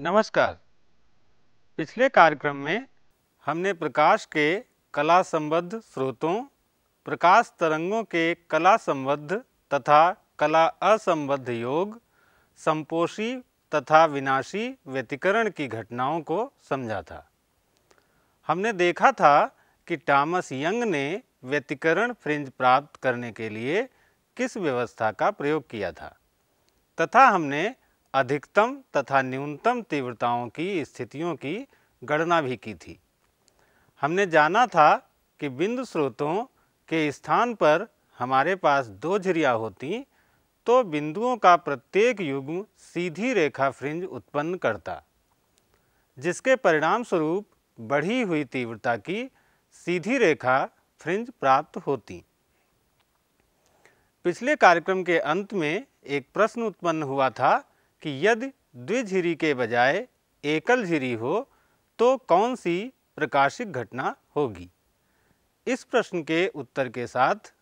नमस्कार पिछले कार्यक्रम में हमने प्रकाश के कला संबद्ध स्रोतों प्रकाश तरंगों के कला संबद्ध तथा कला असंबद्ध योग संपोषी तथा विनाशी व्यतिकरण की घटनाओं को समझा था हमने देखा था कि टॉमस यंग ने व्यतिकरण फ्रिंज प्राप्त करने के लिए किस व्यवस्था का प्रयोग किया था तथा हमने अधिकतम तथा न्यूनतम तीव्रताओं की स्थितियों की गणना भी की थी हमने जाना था कि बिंदु स्रोतों के स्थान पर हमारे पास दो झिरिया होती तो बिंदुओं का प्रत्येक युग्म सीधी रेखा फ्रिंज उत्पन्न करता जिसके परिणाम स्वरूप बढ़ी हुई तीव्रता की सीधी रेखा फ्रिंज प्राप्त होती पिछले कार्यक्रम के अंत में एक प्रश्न उत्पन्न हुआ था कि यदि द्विझिरी के बजाय एकल झिरी हो तो कौन सी प्रकाशिक घटना होगी इस प्रश्न के उत्तर के साथ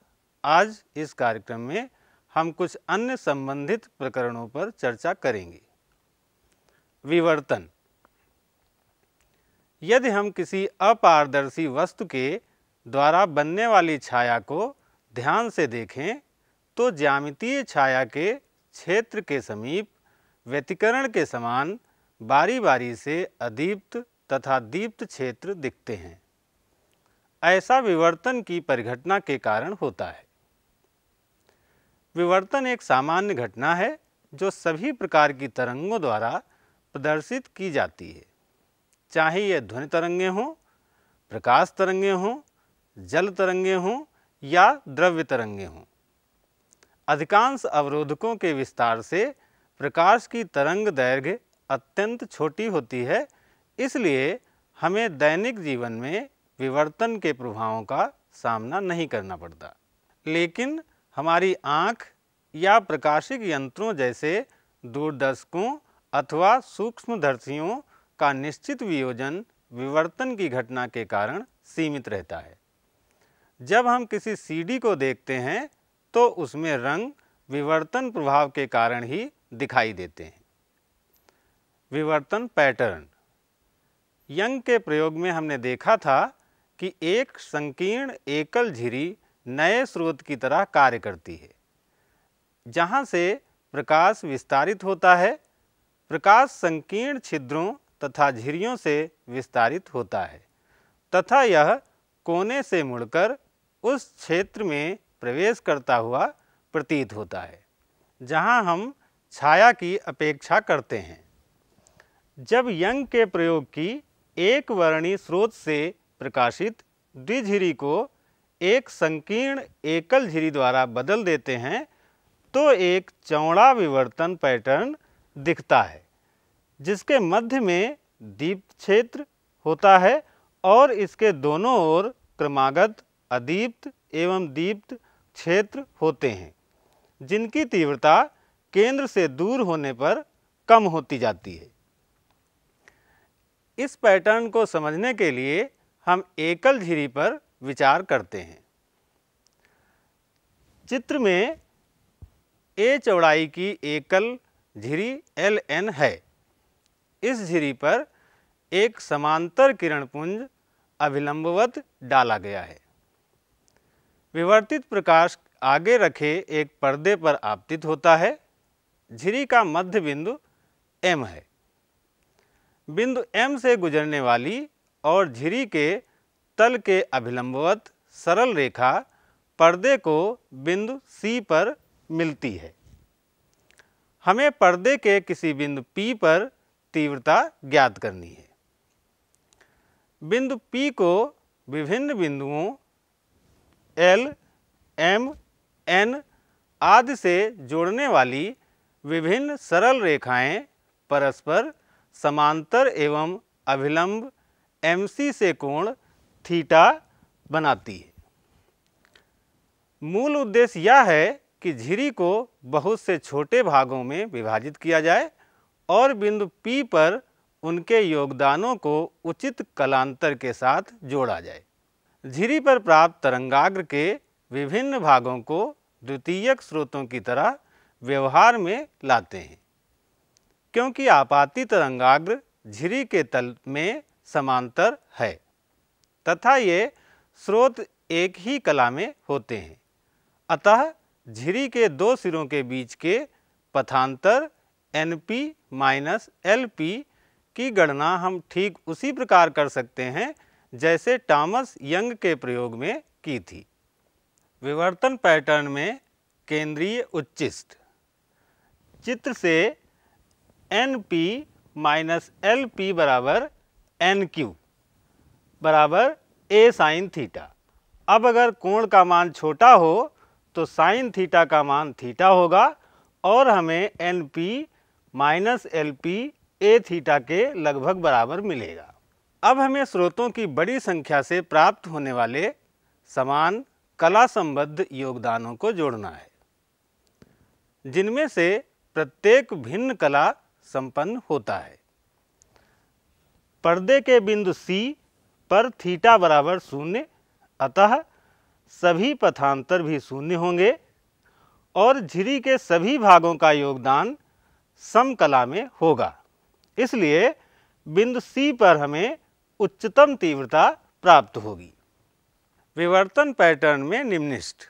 आज इस कार्यक्रम में हम कुछ अन्य संबंधित प्रकरणों पर चर्चा करेंगे विवर्तन यदि हम किसी अपारदर्शी वस्तु के द्वारा बनने वाली छाया को ध्यान से देखें तो ज्यामितीय छाया के क्षेत्र के समीप व्यतिकरण के समान बारी बारी से अदीप्त तथा दीप्त क्षेत्र दिखते हैं ऐसा विवर्तन की परिघटना के कारण होता है विवर्तन एक सामान्य घटना है जो सभी प्रकार की तरंगों द्वारा प्रदर्शित की जाती है चाहे ये ध्वनि तरंगे हों प्रकाश तरंगे हों जल तरंगे हों या द्रव्य तरंगे हों अधिकांश अवरोधकों के विस्तार से प्रकाश की तरंग दैर्घ्य अत्यंत छोटी होती है इसलिए हमें दैनिक जीवन में विवर्तन के प्रभावों का सामना नहीं करना पड़ता लेकिन हमारी आँख या प्रकाशिक यंत्रों जैसे दूरदर्शकों अथवा सूक्ष्मदर्शियों का निश्चित वियोजन विवर्तन की घटना के कारण सीमित रहता है जब हम किसी सीडी को देखते हैं तो उसमें रंग विवर्तन प्रभाव के कारण ही दिखाई देते हैं विवर्तन पैटर्न यंग के प्रयोग में हमने देखा था कि एक संकीर्ण एकल झिरी नए स्रोत की तरह कार्य करती है जहाँ से प्रकाश विस्तारित होता है प्रकाश संकीर्ण छिद्रों तथा झिरियों से विस्तारित होता है तथा यह कोने से मुड़कर उस क्षेत्र में प्रवेश करता हुआ प्रतीत होता है जहाँ हम छाया की अपेक्षा करते हैं जब यंग के प्रयोग की एक वर्णी स्रोत से प्रकाशित द्विझिरी को एक संकीर्ण एकल झिरी द्वारा बदल देते हैं तो एक चौड़ा विवर्तन पैटर्न दिखता है जिसके मध्य में दीप क्षेत्र होता है और इसके दोनों ओर क्रमागत अदीप्त एवं दीप्त क्षेत्र होते हैं जिनकी तीव्रता केंद्र से दूर होने पर कम होती जाती है इस पैटर्न को समझने के लिए हम एकल झिरी पर विचार करते हैं चित्र में ए चौड़ाई की एकल झिरी एल एन है इस झिरी पर एक समांतर किरण पुंज अभिलंबवत डाला गया है विवर्तित प्रकाश आगे रखे एक पर्दे पर आपतित होता है झिरी का मध्य बिंदु एम है बिंदु एम से गुजरने वाली और झिरी के तल के अभिलंबवत सरल रेखा पर्दे को बिंदु सी पर मिलती है हमें पर्दे के किसी बिंदु P पर तीव्रता ज्ञात करनी है बिंदु P को विभिन्न बिंदुओं L, M, N आदि से जोड़ने वाली विभिन्न सरल रेखाएं परस्पर समांतर एवं अभिलंब एम से कोण थीटा बनाती है मूल उद्देश्य यह है कि झिरी को बहुत से छोटे भागों में विभाजित किया जाए और बिंदु P पर उनके योगदानों को उचित कलांतर के साथ जोड़ा जाए झिरी पर प्राप्त तरंगाग्र के विभिन्न भागों को द्वितीयक स्रोतों की तरह व्यवहार में लाते हैं क्योंकि आपाती तरंगाग्र झिरी के तल में समांतर है तथा ये स्रोत एक ही कला में होते हैं अतः झिरी के दो सिरों के बीच के पथांतर N P minus L P की गणना हम ठीक उसी प्रकार कर सकते हैं जैसे टॉमस यंग के प्रयोग में की थी विवर्तन पैटर्न में केंद्रीय उच्चिष्ट चित्र से N P minus L P बराबर एन क्यू बराबर ए साइन थीटा अब अगर कोण का मान छोटा हो तो साइन थीटा का मान थीटा होगा और हमें N P minus L P a theta के लगभग बराबर मिलेगा अब हमें स्रोतों की बड़ी संख्या से प्राप्त होने वाले समान कला संबद्ध योगदानों को जोड़ना है जिनमें से प्रत्येक भिन्न कला संपन्न होता है पर्दे के बिंदु सी पर थीटा बराबर शून्य अतः सभी पथांतर भी शून्य होंगे और झिरी के सभी भागों का योगदान समकला में होगा इसलिए बिंदु सी पर हमें उच्चतम तीव्रता प्राप्त होगी विवर्तन पैटर्न में निम्निष्ट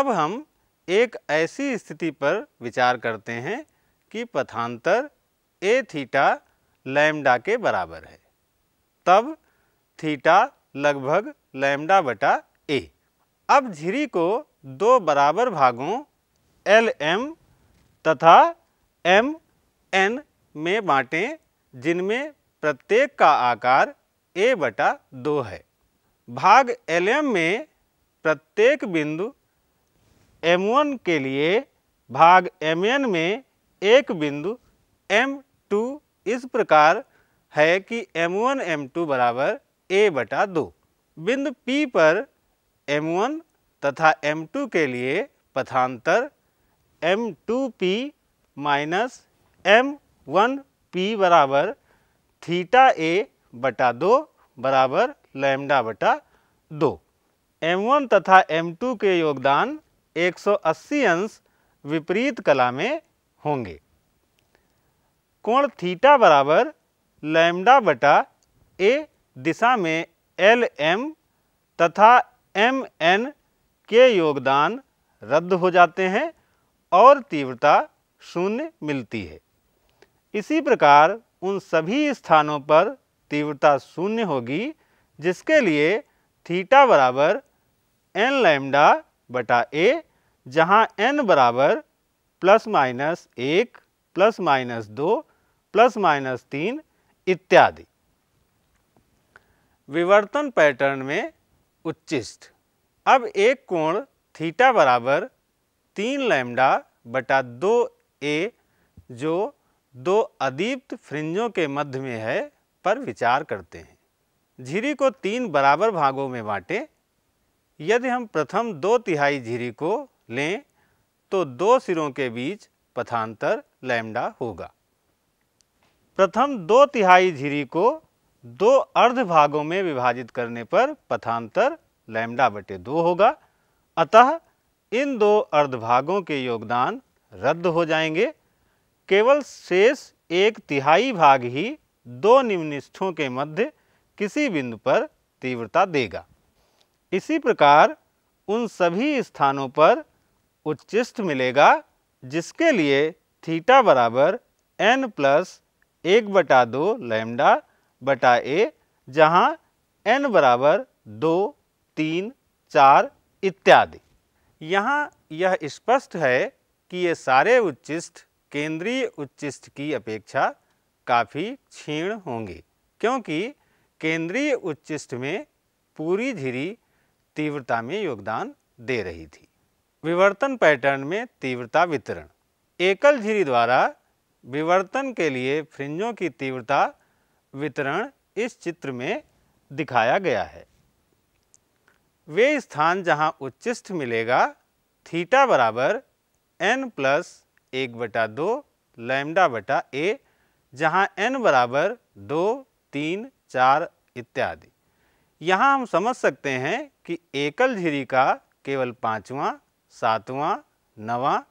अब हम एक ऐसी स्थिति पर विचार करते हैं कि पथांतर ए थीटा लैम्डा के बराबर है तब थीटा लगभग लैम्डा बटा ए अब झिरी को दो बराबर भागों एल एम तथा एम एन में बांटें जिनमें प्रत्येक का आकार ए बटा दो है भाग एल एम में प्रत्येक बिंदु M1 के लिए भाग Mn में एक बिंदु M2 इस प्रकार है कि M1 M2 बराबर A बटा दो बिंदु P पर M1 तथा M2 के लिए पथांतर M2P माइनस M1P बराबर थीटा A बटा दो बराबर लैम्डा बटा दो वन तथा M2 के योगदान 180 अंश विपरीत कला में होंगे कोण थीटा बराबर लैम्डा बटा ए दिशा में एल एम तथा एम एन के योगदान रद्द हो जाते हैं और तीव्रता शून्य मिलती है इसी प्रकार उन सभी स्थानों पर तीव्रता शून्य होगी जिसके लिए थीटा बराबर एन लैम्डा बटा ए जहां n बराबर प्लस माइनस एक प्लस माइनस दो प्लस माइनस तीन इत्यादि विवर्तन पैटर्न में उच्चिष्ट अब एक कोण थीटा बराबर तीन लैम्डा बटा दो ए जो दो अदीप्त फ्रिंजों के मध्य में है पर विचार करते हैं झिरी को तीन बराबर भागों में बांटें यदि हम प्रथम दो तिहाई झिरी को लें तो दो सिरों के बीच पथांतर लैम्डा होगा प्रथम दो तिहाई झिरी को दो अर्ध भागों में विभाजित करने पर पथांतर लैम्डा बटे दो होगा अतः इन दो अर्ध भागों के योगदान रद्द हो जाएंगे केवल शेष एक तिहाई भाग ही दो निम्निष्ठों के मध्य किसी बिंदु पर तीव्रता देगा इसी प्रकार उन सभी स्थानों पर उच्चिष्ट मिलेगा जिसके लिए थीटा बराबर एन प्लस एक बटा दो लेमडा बटा ए जहाँ एन बराबर दो तीन चार इत्यादि यहाँ यह स्पष्ट है कि ये सारे उच्चिष्ट केंद्रीय उच्चिष्ट की अपेक्षा काफ़ी क्षीण होंगे क्योंकि केंद्रीय उच्चिष्ट में पूरी झिरी तीव्रता में योगदान दे रही थी विवर्तन पैटर्न में तीव्रता वितरण एकल झिरी द्वारा विवर्तन के लिए फ्रिंजों की तीव्रता वितरण इस चित्र में दिखाया गया है वे स्थान जहां उच्चिष्ठ मिलेगा थीटा बराबर एन प्लस एक बटा दो लैमडा बटा ए जहां एन बराबर दो तीन चार इत्यादि यहाँ हम समझ सकते हैं कि एकल झिरी का केवल पाँचवा सातवां नवा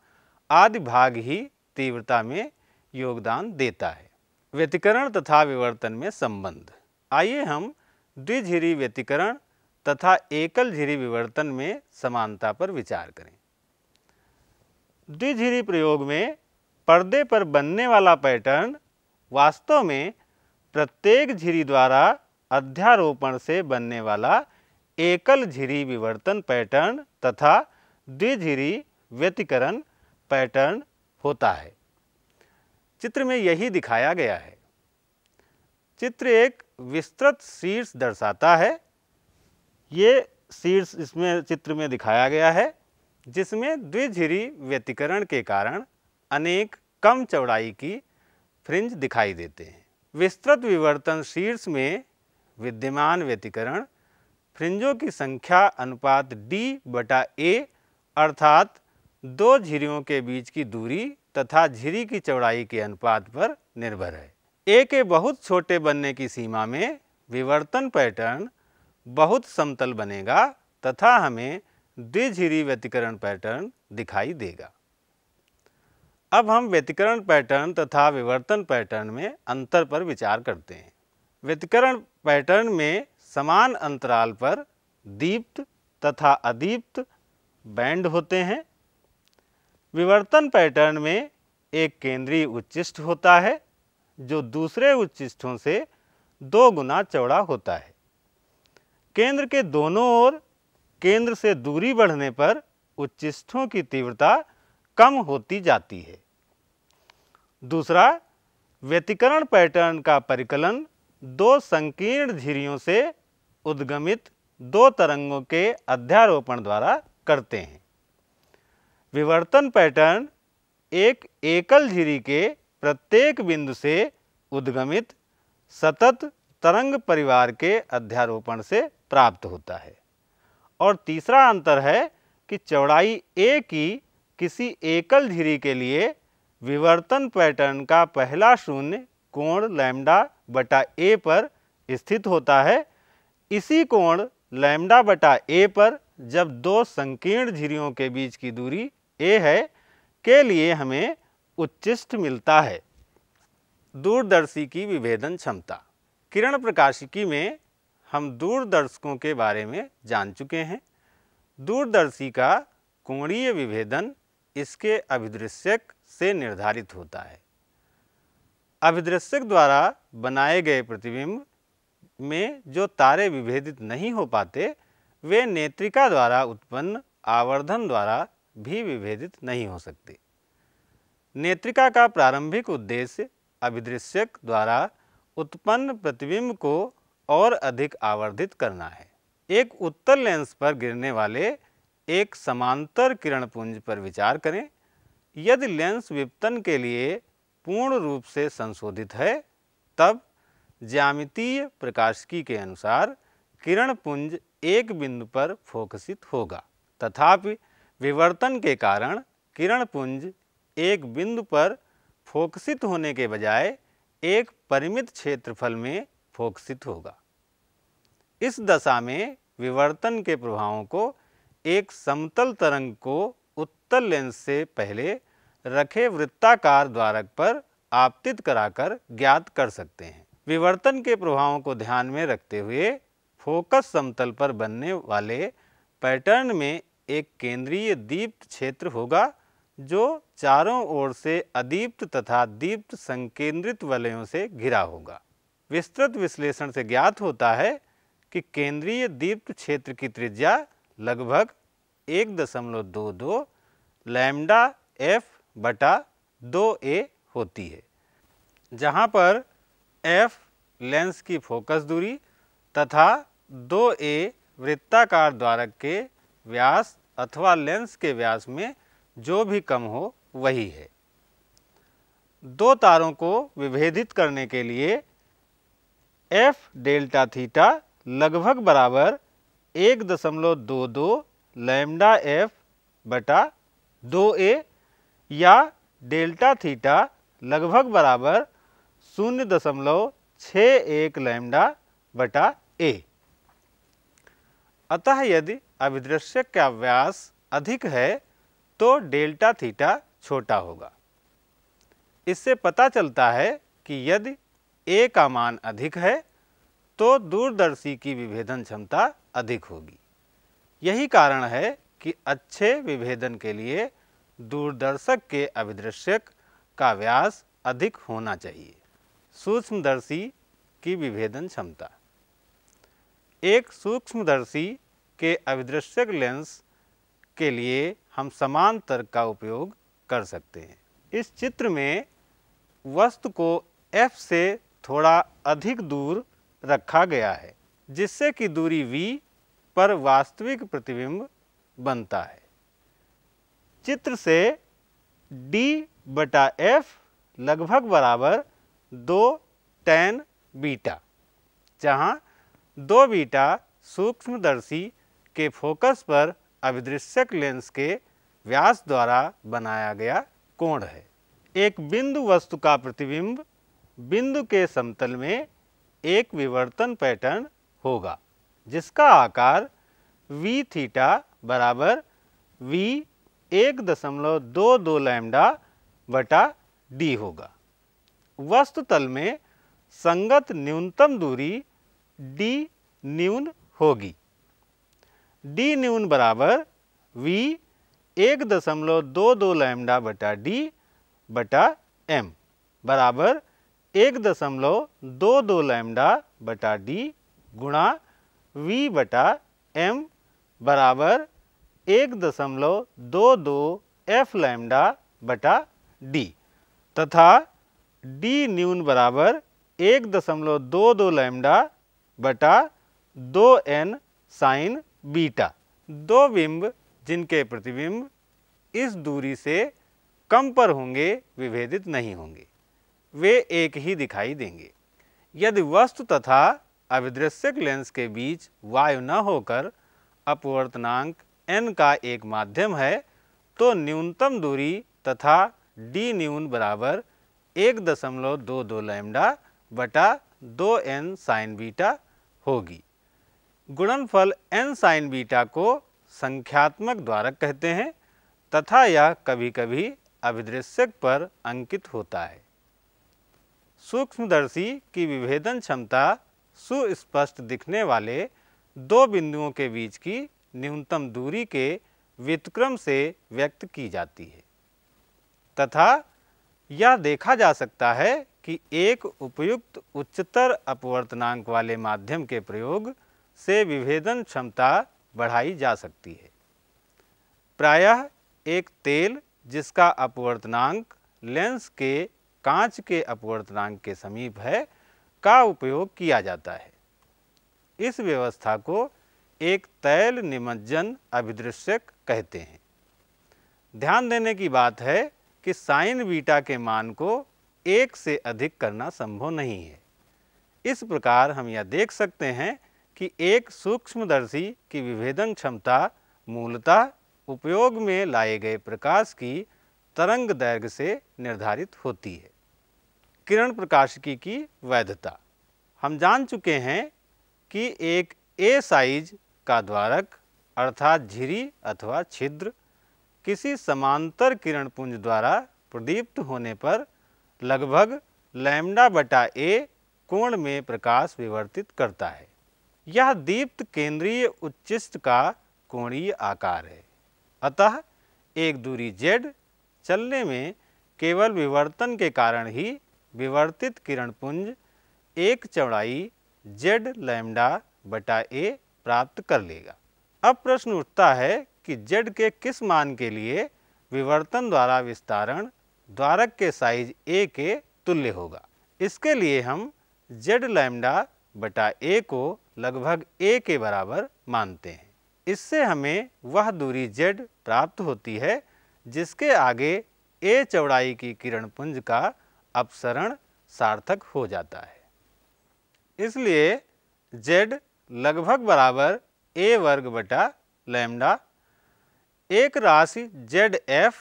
आदि भाग ही तीव्रता में योगदान देता है व्यतिकरण तथा विवर्तन में संबंध आइए हम द्विझिरी व्यतिकरण तथा एकल झिरी विवर्तन में समानता पर विचार करें द्विझिरी प्रयोग में पर्दे पर बनने वाला पैटर्न वास्तव में प्रत्येक झिरी द्वारा अध्यारोपण से बनने वाला एकल झिरी विवर्तन पैटर्न तथा द्विझिरी व्यतिकरण पैटर्न होता है चित्र में यही दिखाया गया है चित्र एक विस्तृत शीर्ष दर्शाता है ये शीर्ष इसमें चित्र में दिखाया गया है जिसमें द्विझिरी व्यतिकरण के कारण अनेक कम चौड़ाई की फ्रिंज दिखाई देते हैं विस्तृत विवर्तन शीर्ष में विद्यमान व्यतिकरण फ्रिंजों की संख्या अनुपात d बटा ए अर्थात दो झिरियों के बीच की दूरी तथा झिरी की चौड़ाई के अनुपात पर निर्भर है ए के बहुत छोटे बनने की सीमा में विवर्तन पैटर्न बहुत समतल बनेगा तथा हमें द्विझिरी व्यतिकरण पैटर्न दिखाई देगा अब हम व्यतिकरण पैटर्न तथा विवर्तन पैटर्न में अंतर पर विचार करते हैं व्यतिकरण पैटर्न में समान अंतराल पर दीप्त तथा अदीप्त बैंड होते हैं विवर्तन पैटर्न में एक केंद्रीय उच्चिष्ट होता है जो दूसरे उच्चिष्टों से दो गुना चौड़ा होता है केंद्र के दोनों ओर केंद्र से दूरी बढ़ने पर उच्चिष्ठों की तीव्रता कम होती जाती है दूसरा व्यतिकरण पैटर्न का परिकलन दो संकीर्ण झिरियों से उद्गमित दो तरंगों के अध्यारोपण द्वारा करते हैं विवर्तन पैटर्न एक एकल झिरी के प्रत्येक बिंदु से उद्गमित सतत तरंग परिवार के अध्यारोपण से प्राप्त होता है और तीसरा अंतर है कि चौड़ाई ए की किसी एकल झिरी के लिए विवर्तन पैटर्न का पहला शून्य कोण लैम्डा बटा ए पर स्थित होता है इसी कोण लैम्डा बटा ए पर जब दो संकीर्ण झिरियों के बीच की दूरी ए है के लिए हमें उच्चिष्ट मिलता है दूरदर्शी की विभेदन क्षमता किरण प्रकाशिकी में हम दूरदर्शकों के बारे में जान चुके हैं दूरदर्शी का कोणीय विभेदन इसके अभिदृश्यक से निर्धारित होता है अभिदृश्यक द्वारा बनाए गए प्रतिबिंब में जो तारे विभेदित नहीं हो पाते वे नेत्रिका द्वारा उत्पन्न आवर्धन द्वारा भी विभेदित नहीं हो सकते नेत्रिका का प्रारंभिक उद्देश्य अभिदृश्यक द्वारा उत्पन्न प्रतिबिंब को और अधिक आवर्धित करना है एक उत्तल लेंस पर गिरने वाले एक समांतर किरण पुंज पर विचार करें यदि लेंस विपतन के लिए पूर्ण रूप से संशोधित है तब ज्यामितीय प्रकाशिकी के अनुसार किरण पुंज एक बिंदु पर फोकसित होगा तथापि विवर्तन के कारण किरण पुंज एक बिंदु पर फोकसित होने के बजाय एक परिमित क्षेत्रफल में फोकसित होगा इस दशा में विवर्तन के प्रभावों को एक समतल तरंग को उत्तल लेंस से पहले रखे वृत्ताकार द्वारक पर आपतित कराकर ज्ञात कर सकते हैं विवर्तन के प्रभावों को ध्यान में रखते हुए फोकस समतल पर बनने वाले पैटर्न में एक केंद्रीय दीप्त क्षेत्र होगा जो चारों ओर से अदीप्त तथा दीप्त संकेंद्रित वलयों से घिरा होगा विस्तृत विश्लेषण से ज्ञात होता है कि केंद्रीय दीप्त क्षेत्र की त्रिज्या लगभग एक दशमलव दो दो लैमडा एफ बटा दो ए होती है जहाँ पर एफ लेंस की फोकस दूरी तथा दो ए वृत्ताकार द्वारक के व्यास अथवा लेंस के व्यास में जो भी कम हो वही है दो तारों को विभेदित करने के लिए एफ डेल्टा थीटा लगभग बराबर एक दशमलव दो दो लैम्डा एफ बटा दो ए या डेल्टा थीटा लगभग बराबर शून्य दशमलव छः एक लैमडा बटा ए अतः यदि अभिदृश्य का व्यास अधिक है तो डेल्टा थीटा छोटा होगा इससे पता चलता है कि यदि ए का मान अधिक है तो दूरदर्शी की विभेदन क्षमता अधिक होगी यही कारण है कि अच्छे विभेदन के लिए दूरदर्शक के अभिदृश्यक का व्यास अधिक होना चाहिए सूक्ष्मदर्शी की विभेदन क्षमता एक सूक्ष्मदर्शी के अभिदृश्यक लेंस के लिए हम समान तर्क का उपयोग कर सकते हैं इस चित्र में वस्तु को F से थोड़ा अधिक दूर रखा गया है जिससे कि दूरी V पर वास्तविक प्रतिबिंब बनता है चित्र से d बटा एफ लगभग बराबर दो टेन बीटा जहाँ दो बीटा सूक्ष्मदर्शी के फोकस पर अभिदृश्यक लेंस के व्यास द्वारा बनाया गया कोण है एक बिंदु वस्तु का प्रतिबिंब बिंदु के समतल में एक विवर्तन पैटर्न होगा जिसका आकार v थीटा बराबर वी एक दशमलव दो दो लैमडा बटा डी होगा वस्तु तल में संगत न्यूनतम दूरी डी न्यून होगी डी न्यून बराबर वी एक दशमलव दो दो लैमडा बटा डी बटा एम बराबर एक दशमलव दो दो लैमडा बटा डी गुणा वी बटा एम बराबर एक दशमलव दो दो एफ लैमडा बटा डी तथा डी न्यून बराबर एक दशमलव दो दो लैमडा बटा दो एन साइन बीटा दो बिंब जिनके प्रतिबिंब इस दूरी से कम पर होंगे विभेदित नहीं होंगे वे एक ही दिखाई देंगे यदि वस्तु तथा अविदृश्यक लेंस के बीच वायु न होकर अपवर्तनांक एन का एक माध्यम है तो न्यूनतम दूरी तथा डी न्यून बराबर एक दशमलव दो दो लैमडा बटा दो एन साइन बीटा होगी गुणनफल एन साइन बीटा को संख्यात्मक द्वारक कहते हैं तथा यह कभी कभी अभिदृश्यक पर अंकित होता है सूक्ष्मदर्शी की विभेदन क्षमता सुस्पष्ट दिखने वाले दो बिंदुओं के बीच की न्यूनतम दूरी के व्यतिक्रम से व्यक्त की जाती है तथा यह देखा जा सकता है कि एक उपयुक्त उच्चतर अपवर्तनांक वाले माध्यम के प्रयोग से विभेदन क्षमता बढ़ाई जा सकती है प्रायः एक तेल जिसका अपवर्तनांक लेंस के कांच के अपवर्तनांक के समीप है का उपयोग किया जाता है इस व्यवस्था को एक तैल निमज्जन अभिदृश्यक कहते हैं ध्यान देने की बात है कि साइन बीटा के मान को एक से अधिक करना संभव नहीं है इस प्रकार हम यह देख सकते हैं कि एक सूक्ष्मदर्शी की विभेदन क्षमता मूलतः उपयोग में लाए गए प्रकाश की तरंग दैर्घ्य से निर्धारित होती है किरण प्रकाशिकी की वैधता हम जान चुके हैं कि एक ए साइज का द्वारक अर्थात झिरी अथवा छिद्र किसी समांतर किरण पुंज द्वारा प्रदीप्त होने पर लगभग लैम्डा बटा ए कोण में प्रकाश विवर्तित करता है यह दीप्त केंद्रीय उच्चिष्ट का कोणीय आकार है अतः एक दूरी जेड चलने में केवल विवर्तन के कारण ही विवर्तित किरण पुंज एक चौड़ाई जेड लैम्डा बटा ए प्राप्त कर लेगा अब प्रश्न उठता है कि जेड के किस मान के लिए विवर्तन द्वारा विस्तारण द्वारक के साइज ए के तुल्य होगा इसके लिए हम जेड लैमडा बटा ए को लगभग ए के बराबर मानते हैं इससे हमें वह दूरी जेड प्राप्त होती है जिसके आगे ए चौड़ाई की किरण पुंज का अपसरण सार्थक हो जाता है इसलिए जेड लगभग बराबर ए वर्ग बटा लैमडा एक राशि जेड एफ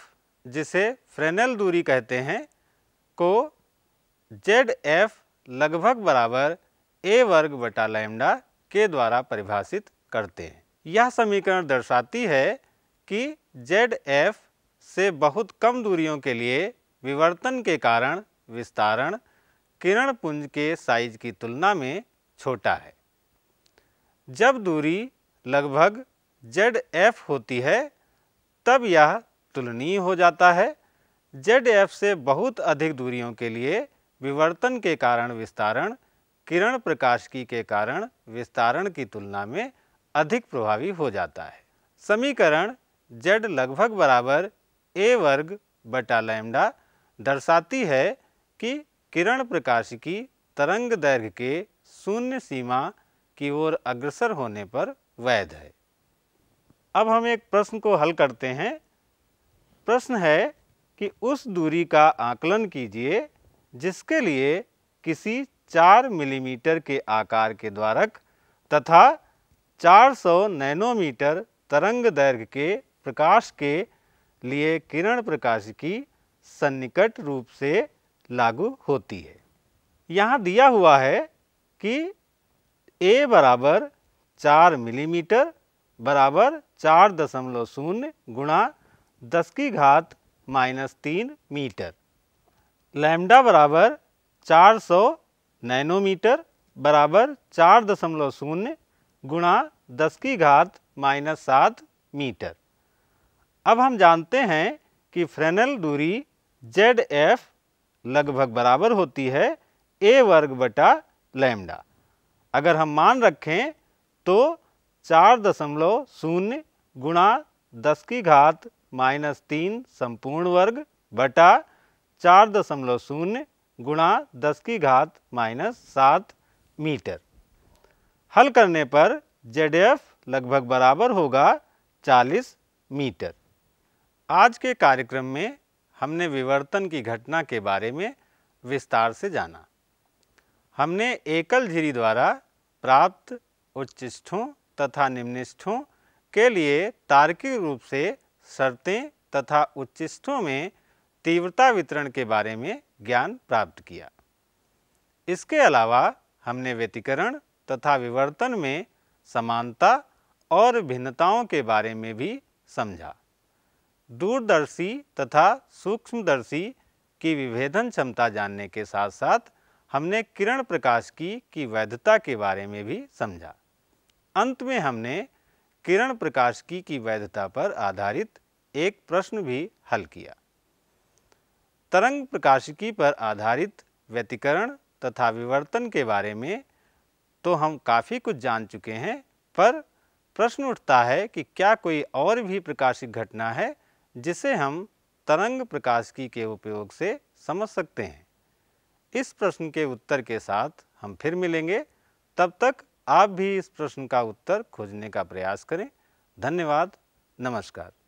जिसे फ्रेनल दूरी कहते हैं को जेड एफ लगभग बराबर ए वर्ग बटा लैमडा के द्वारा परिभाषित करते हैं यह समीकरण दर्शाती है कि जेड एफ से बहुत कम दूरियों के लिए विवर्तन के कारण विस्तारण किरण पुंज के साइज की तुलना में छोटा है जब दूरी लगभग जेड एफ होती है तब यह तुलनीय हो जाता है जेड एफ से बहुत अधिक दूरियों के लिए विवर्तन के कारण विस्तारण किरण की के कारण विस्तारण की तुलना में अधिक प्रभावी हो जाता है समीकरण जेड लगभग बराबर ए वर्ग बटा लैम्डा दर्शाती है कि किरण प्रकाश की तरंग दैर्घ्य के शून्य सीमा की ओर अग्रसर होने पर वैध है अब हम एक प्रश्न को हल करते हैं प्रश्न है कि उस दूरी का आकलन कीजिए जिसके लिए किसी 4 मिलीमीटर के आकार के द्वारक तथा 400 नैनोमीटर तरंग दैर्घ्य के प्रकाश के लिए किरण प्रकाश की सन्निकट रूप से लागू होती है यहाँ दिया हुआ है कि ए बराबर चार मिलीमीटर बराबर चार दशमलव शून्य गुणा दस की घात माइनस तीन मीटर लैम्डा बराबर चार सौ नैनोमीटर बराबर चार दशमलव शून्य गुणा दस की घात माइनस सात मीटर अब हम जानते हैं कि फ्रेनल दूरी जेड एफ लगभग बराबर होती है ए वर्ग बटा लैम्डा अगर हम मान रखें तो चार दशमलव शून्य गुणा दस की घात माइनस तीन संपूर्ण वर्ग बटा चार दशमलव शून्य गुणा दस की घात माइनस सात मीटर हल करने पर जेड लगभग बराबर होगा 40 मीटर आज के कार्यक्रम में हमने विवर्तन की घटना के बारे में विस्तार से जाना हमने एकल झिरी द्वारा प्राप्त उच्चिष्ठों तथा निम्निष्ठों के लिए तार्किक रूप से शर्तें तथा उच्चिष्ठों में तीव्रता वितरण के बारे में ज्ञान प्राप्त किया इसके अलावा हमने व्यतिकरण तथा विवर्तन में समानता और भिन्नताओं के बारे में भी समझा दूरदर्शी तथा सूक्ष्मदर्शी की विभेदन क्षमता जानने के साथ साथ हमने किरण प्रकाश की की वैधता के बारे में भी समझा अंत में हमने किरण प्रकाश की की वैधता पर आधारित एक प्रश्न भी हल किया तरंग प्रकाशिकी पर आधारित व्यतिकरण तथा विवर्तन के बारे में तो हम काफ़ी कुछ जान चुके हैं पर प्रश्न उठता है कि क्या कोई और भी प्रकाशिक घटना है जिसे हम तरंग प्रकाशिकी के उपयोग से समझ सकते हैं इस प्रश्न के उत्तर के साथ हम फिर मिलेंगे तब तक आप भी इस प्रश्न का उत्तर खोजने का प्रयास करें धन्यवाद नमस्कार